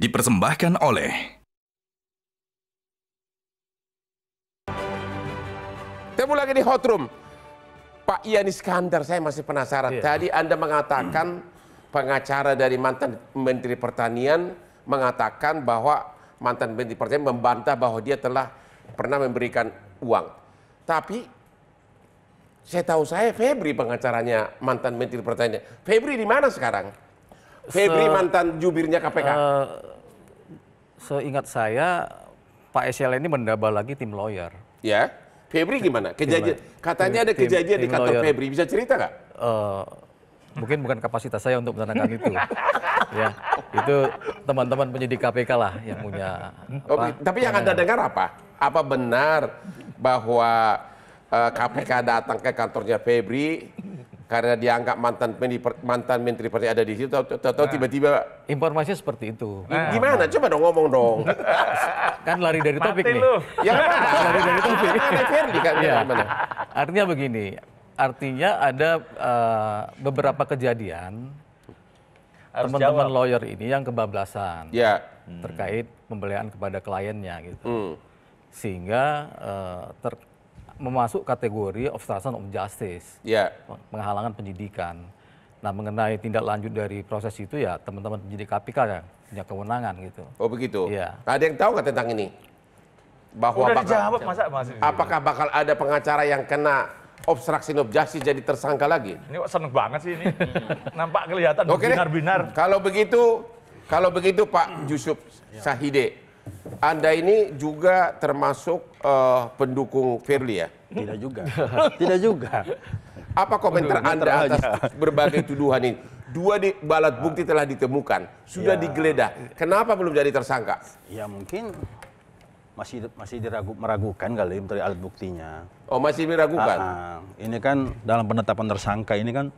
dipersembahkan oleh Temu lagi di hot room. Pak Ian Iskandar, saya masih penasaran. Yeah. Tadi Anda mengatakan hmm. pengacara dari mantan Menteri Pertanian mengatakan bahwa mantan Menteri Pertanian membantah bahwa dia telah pernah memberikan uang. Tapi saya tahu saya Febri pengacaranya mantan Menteri Pertanian. Febri di mana sekarang? Febri se, mantan jubirnya KPK. Uh, eh, seingat saya Pak SL ini mendaba lagi tim lawyer. Ya. Febri gimana? Kejadian katanya ada kejadian tim, di kantor lawyer. Febri. Bisa cerita nggak? Uh, mungkin bukan kapasitas saya untuk menanyakan itu. ya, itu teman-teman penyidik KPK lah yang punya. Oh, apa, tapi yang Anda dengar apa? Apa benar bahwa uh, eh, KPK datang ke kantornya Febri karena dianggap mantan mantan menteri pertanian ada di situ atau ah. tiba-tiba informasinya seperti itu. Gimana? Coba dong ngomong dong. kan lari dari topik nih. Ya lari dari topik. kan iya. Artinya begini, artinya ada uh, beberapa kejadian teman-teman lawyer ini yang kebablasan ya. terkait pembelian kepada kliennya gitu. Hmm. Sehingga uh, ter memasuk kategori obstruction of justice, yeah. penghalangan penyidikan. Nah mengenai tindak lanjut dari proses itu ya teman-teman penyidik KPK ya punya kewenangan gitu. Oh begitu. Iya. Nah, ada yang tahu nggak tentang ini? Bahwa bakal, dijawab masa masa, Apakah bakal ada pengacara yang kena obstruction of justice jadi tersangka lagi? Ini kok seneng banget sih ini. Nampak kelihatan binar binar Okay. Kalau begitu, kalau begitu Pak Yusuf Sahide, anda ini juga termasuk uh, pendukung Firly ya? Tidak juga. Tidak juga. Apa komentar Anda atas aja. berbagai tuduhan ini? Dua di, balat bukti telah ditemukan, sudah Ya. digeledah. Kenapa belum jadi tersangka? Ya mungkin masih masih diragu meragukan kali dari ya alat buktinya. Oh, masih meragukan. Ah, ah, ini kan dalam penetapan tersangka ini kan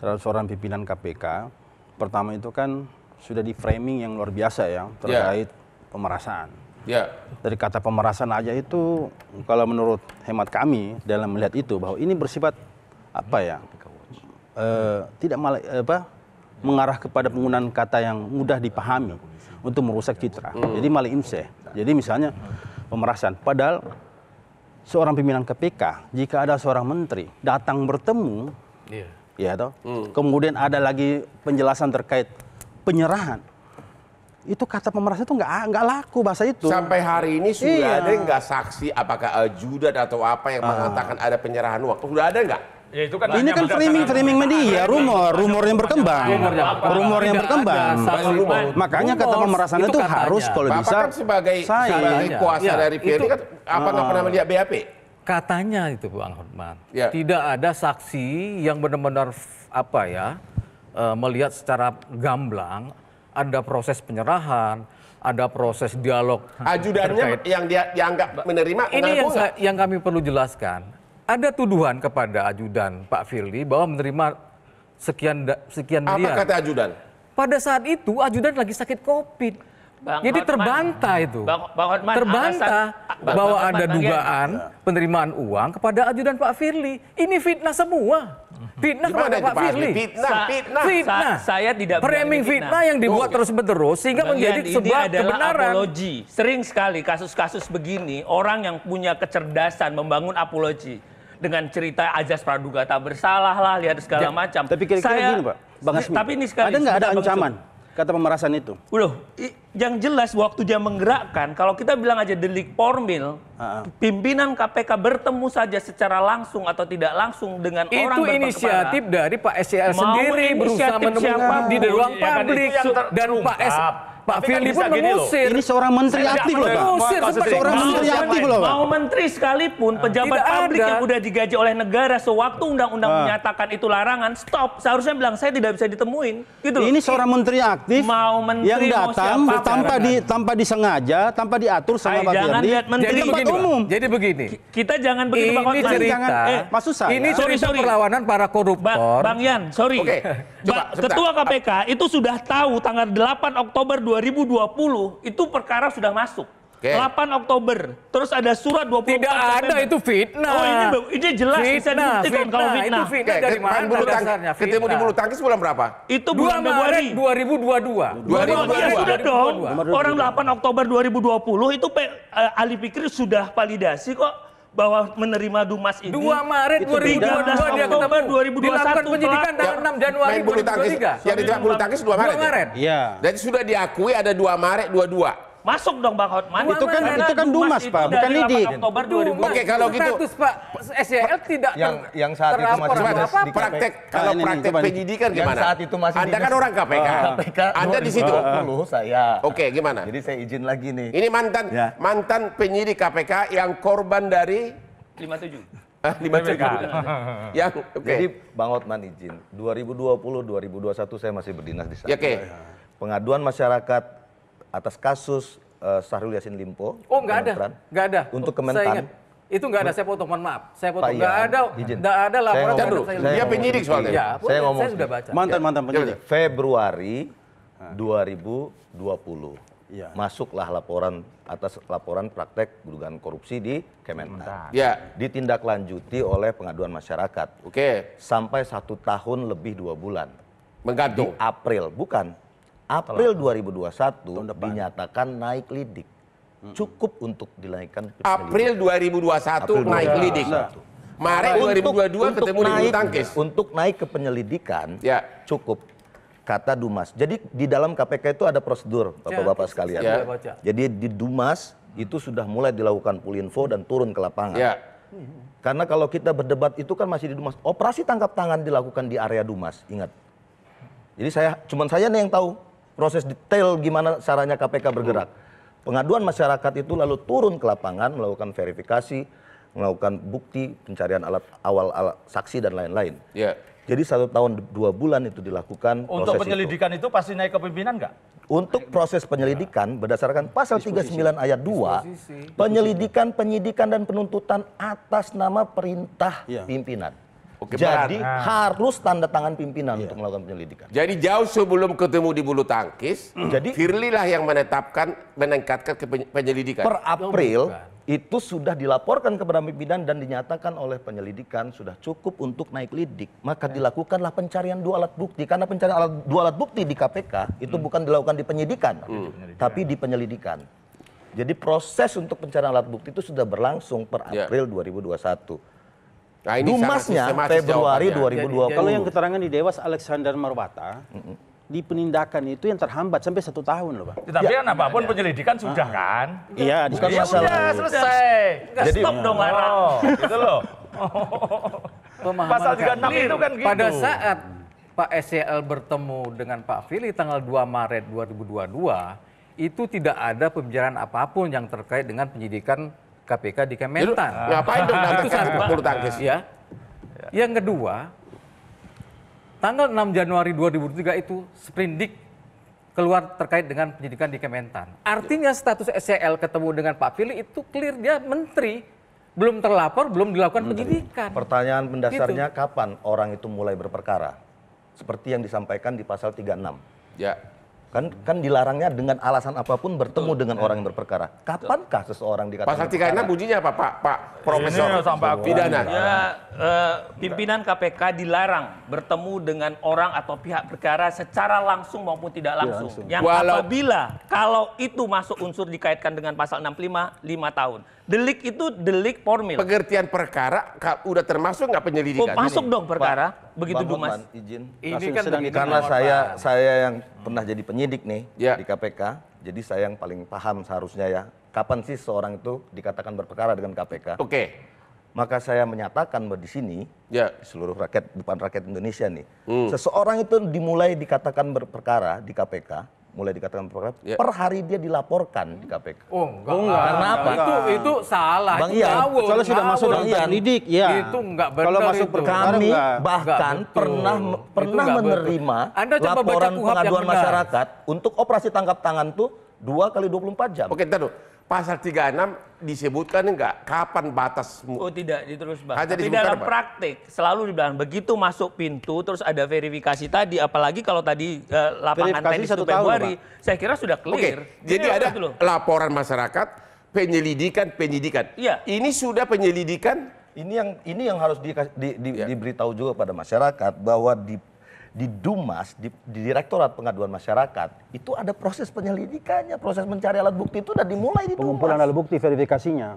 terhadap seorang pimpinan KPK pertama itu kan sudah di framing yang luar biasa ya, ya. terkait pemerasan Ya. Dari kata pemerasan aja itu kalau menurut hemat kami dalam melihat itu bahwa ini bersifat apa ya? E, tidak malah apa mengarah kepada penggunaan kata yang mudah dipahami untuk merusak citra. Hmm. Jadi malah imseh. Jadi misalnya pemerasan padahal seorang pimpinan KPK jika ada seorang menteri datang bertemu yeah. ya toh. Hmm. Kemudian ada lagi penjelasan terkait penyerahan itu kata pemeras itu nggak nggak laku bahasa itu. Sampai hari ini sudah iya. ada nggak saksi apakah ajudan eh, atau apa yang ah. mengatakan ada penyerahan waktu sudah ada nggak? Ya, itu kan ini kan framing framing media, rumor, rumor yang berkembang, rumor yang berkembang. Makanya kata pemerasan itu, harus kalau bisa. Kan sebagai, saya. sebagai iya. Iya. kuasa iya. dari PRI kan apa nggak pernah melihat BAP? Katanya itu Bang Hotman tidak ada saksi yang benar-benar apa ya eh, melihat secara gamblang ada proses penyerahan, ada proses dialog. Ajudannya terkait. yang dia dianggap menerima ini yang, saya, yang kami perlu jelaskan. Ada tuduhan kepada ajudan Pak Firly bahwa menerima sekian sekian Apa miliar. kata ajudan? Pada saat itu ajudan lagi sakit COVID. Bang Jadi terbantah itu. Bang, Bang Hotman, terbantah alasan, bahwa Bang Hotman, ada dugaan bagian. penerimaan uang kepada ajudan Pak Firly. Ini fitnah semua. Fitnah kepada Pak Firly. Fitnah, fitnah. fitnah. Sa saya tidak framing fitnah. fitnah yang dibuat oh. terus-menerus sehingga Bang menjadi sebuah ini kebenaran. Apologi. Sering sekali kasus-kasus begini orang yang punya kecerdasan membangun apologi dengan cerita ajas praduga tak bersalah lah lihat segala macam. Tapi kira-kira gini, Pak. Bang Asmi. Tapi ini sekali ada nggak ada ancaman? kata pemerasan itu? Udah, yang jelas waktu dia menggerakkan, kalau kita bilang aja delik formil, uh-huh. pimpinan KPK bertemu saja secara langsung atau tidak langsung dengan itu orang Itu inisiatif dari Pak SCL sendiri berusaha menemukan di ruang iya, kan publik dan Pak S Pak kan Firly pun mengusir. Ini seorang menteri Saya aktif loh, Pak. Mengusir, seorang mau menteri aktif loh, Pak. Mau menteri sekalipun pejabat Tidak publik yang sudah digaji oleh negara sewaktu undang-undang ah. menyatakan itu larangan, stop. Seharusnya bilang saya tidak bisa ditemuin. Gitu Ini seorang menteri aktif mau menteri, yang datang tanpa di tanpa disengaja, tanpa diatur sama Ay, Pak Jangan lihat menteri jadi begini, umum. Jadi begini. Kita jangan begini Pak Ini cerita. Eh, saya. Ini cerita perlawanan para koruptor. Bang Yan, sorry. Ketua KPK itu sudah tahu tanggal 8 Oktober 2000 2020 itu perkara sudah masuk. Okay. 8 Oktober. Terus ada surat 20 Tidak Oktober. ada itu fitnah. Oh ini ini jelas fitna, bisa dibuktikan kalau fitnah. Itu fitnah okay. dari mana bulu dasarnya? Fitnah. Ketemu di bulu tangkis bulan berapa? Itu bulan Februari 2022. 2022. Ya sudah dong. 2022. Orang 8 Oktober 2020 itu uh, eh, Ali Fikri sudah validasi kok bahwa menerima Dumas ini. 2 Maret 2022 dia ketemu 2021 penyidikan tanggal 6 ya, Januari 2023. Yang ditangkis 2 Maret. 2 Maret. Iya. jadi sudah diakui ada 2 Maret 22. Masuk dong Bang Hotman. Itu kan Karena itu kan Dumas, Dumas Pak, bukan Lidi. Oktober 2000. Oke, kalau gitu status Pak SYL e tidak yang yang saat itu masih apa, praktek kan kalau praktek penyidikan gimana? Yang saat itu masih Anda kan orang KPK. Uh, oh, KPK Anda di situ. Dulu saya. Oke, okay, gimana? Jadi saya izin lagi nih. Ini mantan ya. mantan penyidik KPK yang korban dari 57 dibacakan. ya, okay. Jadi Bang Otman izin, 2020 2021 saya masih berdinas di sana. Ya, okay. Pengaduan masyarakat atas kasus uh, eh, Sahrul Yasin Limpo. Oh, nggak ada. Nggak ada. Untuk Kementan. Itu nggak ada, saya potong, mohon maaf. Saya potong, iya. nggak ada, nggak ada laporan. Saya ngomong, saya dia penyidik soalnya. Ya, saya ngomong. Saya sudah baca. Mantan, mantan iya. penyidik. Februari 2020. Ya. Masuklah laporan atas laporan praktek dugaan korupsi di Kementan. Ya. Ditindaklanjuti oleh pengaduan masyarakat. Oke. Sampai satu tahun lebih dua bulan. Menggantung. Di April, bukan April 2021 dinyatakan naik lidik. Cukup untuk dinaikkan. April 2021 April 2021. naik lidik. Nah. Maret 2022 untuk ketemu naik, tangkis. Untuk naik ke penyelidikan ya. cukup kata Dumas. Jadi di dalam KPK itu ada prosedur ya, Bapak-bapak ya. sekalian. Ya. Jadi di Dumas itu sudah mulai dilakukan pull info dan turun ke lapangan. Ya. Karena kalau kita berdebat itu kan masih di Dumas. Operasi tangkap tangan dilakukan di area Dumas, ingat. Jadi saya cuman saya nih yang tahu proses detail gimana caranya KPK bergerak. Pengaduan masyarakat itu lalu turun ke lapangan melakukan verifikasi, melakukan bukti, pencarian alat awal alat saksi dan lain-lain. Yeah. Jadi satu tahun dua bulan itu dilakukan. Untuk penyelidikan itu. itu pasti naik ke pimpinan nggak? Untuk proses penyelidikan berdasarkan pasal Disposisi. 39 ayat 2, penyelidikan, penyidikan dan penuntutan atas nama perintah ya. pimpinan. Oke, Jadi nah. harus tanda tangan pimpinan iya. untuk melakukan penyelidikan. Jadi jauh sebelum ketemu di bulu tangkis, hmm. jadi Firly lah yang menetapkan meningkatkan ke penyelidikan. Per April oh, itu sudah dilaporkan kepada pimpinan dan dinyatakan oleh penyelidikan sudah cukup untuk naik lidik. Maka ya. dilakukanlah pencarian dua alat bukti karena pencarian alat dua alat bukti di KPK itu hmm. bukan dilakukan di penyidikan, hmm. tapi di penyelidikan. Jadi proses untuk pencarian alat bukti itu sudah berlangsung per ya. April ya. 2021 Nah, ini Dumasnya Februari jawabannya. 2020. Kalau yang keterangan di Dewas Alexander Marwata, mm -hmm di penindakan itu yang terhambat sampai satu tahun loh pak. Ya, tapi ya, kan apapun ya. penyelidikan sudah ah. kan. Iya, di ya, Sudah selesai. Sudah, Jadi stop dong Lara. Oh, gitu loh. Pemahaman Pasal 36 itu kan gitu. Pada saat Pak SCL bertemu dengan Pak Fili tanggal 2 Maret 2022, itu tidak ada pembicaraan apapun yang terkait dengan penyidikan KPK di Kementan. Ngapain dong datang ke bulu tangkis? Ya. Yang kedua, tanggal 6 Januari 2003 itu Sprindik keluar terkait dengan penyidikan di Kementan. Artinya status SCL ketemu dengan Pak Fili itu clear dia menteri, belum terlapor, belum dilakukan menteri. penyidikan. Pertanyaan gitu. mendasarnya gitu. kapan orang itu mulai berperkara? Seperti yang disampaikan di pasal 36. Ya. Kan kan dilarangnya dengan alasan apapun bertemu Betul. dengan iya. orang yang berperkara. Kapankah seseorang dikatakan Pasal 36 bunyinya apa, Pak? Pak, profesor sampai aku pidana. Ya, uh, pimpinan KPK dilarang bertemu dengan orang atau pihak perkara secara langsung maupun tidak iya, langsung. Ya, langsung. Yang Walau... apabila kalau itu masuk unsur dikaitkan dengan pasal 65 5 tahun. Delik itu delik formil. Pengertian perkara udah termasuk nggak penyelidikan? Oh, masuk ini. dong perkara. Pak, Begitu Bang Dumas. Bang, izin. Ini kan karena saya saya yang pernah jadi penyidik nih ya. di KPK jadi saya yang paling paham seharusnya ya kapan sih seorang itu dikatakan berperkara dengan KPK. Oke. Okay. Maka saya menyatakan bahwa di sini, ya. seluruh rakyat depan rakyat Indonesia nih, hmm. seseorang itu dimulai dikatakan berperkara di KPK mulai dikatakan perkara ya. per hari dia dilaporkan di KPK. Oh enggak. Oh, enggak. Karena apa? Itu itu salah. Bang Ian, kalau sudah masuk dalam iya. penyidik ya. Itu enggak benar. Kalau masuk itu. kami enggak, bahkan enggak pernah pernah menerima Anda laporan pengaduan masyarakat untuk operasi tangkap tangan tuh dua kali 24 jam. Oke, tunggu pasal 36 disebutkan enggak kapan batas Oh tidak diterus Hanya kan Tapi dalam apa? praktik selalu dibilang begitu masuk pintu terus ada verifikasi tadi apalagi kalau tadi eh, lapangan tadi satu tahun Februari saya kira sudah clear. Okay. Jadi iya, ada laporan masyarakat penyelidikan penyidikan. Iya. Ini sudah penyelidikan ini yang ini yang harus di, di, ya. diberitahu juga pada masyarakat bahwa di di Dumas, di, di Direktorat Pengaduan Masyarakat, itu ada proses penyelidikannya, proses mencari alat bukti itu udah dimulai di Pengumpulan Dumas. alat bukti verifikasinya.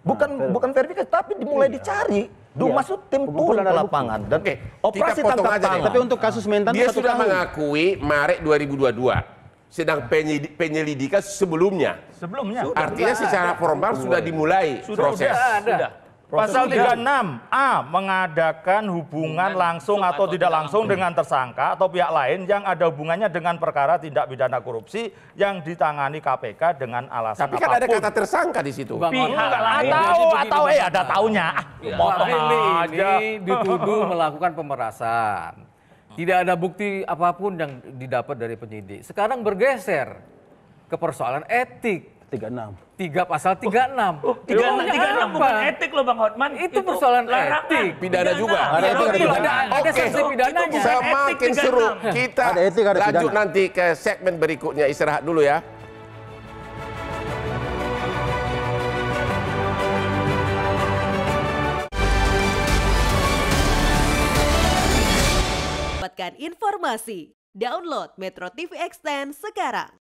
Bukan nah, bukan verifikasi, tapi dimulai iya. dicari. Iya. Dumas iya. itu tim turun ke lapangan. Dan oke, operasi tangkap tangan. Nih. Tapi untuk kasus mentan Dia sudah tahun. mengakui Maret 2022 sedang penyelidikan sebelumnya. Sebelumnya. Artinya sudah secara formal sudah dimulai sudah, proses. Sudah Sudah. Pasal 36 A mengadakan hubungan langsung atau tidak langsung dengan tersangka atau pihak lain yang ada hubungannya dengan perkara tindak pidana korupsi yang ditangani KPK dengan alasan Tapi apapun. kan ada kata tersangka di situ. pihak iya, lain atau iya, atau eh ada taunya. Ya. ini dituduh melakukan pemerasan. Tidak ada bukti apapun yang didapat dari penyidik. Sekarang bergeser ke persoalan etik. 36 tiga pasal oh. tiga enam, oh, tiga enam, tiga enam bukan etik loh Bang Hotman. Itu, itu persoalan larangan. etik. Pidana, pidana juga. Ada etik ada pidana. Ada, ada sanksi pidananya. Saya makin seru. Hmm. Kita ada etik, ada lanjut pidana. nanti ke segmen berikutnya istirahat dulu ya. Dapatkan informasi. Download Metro TV Extend sekarang.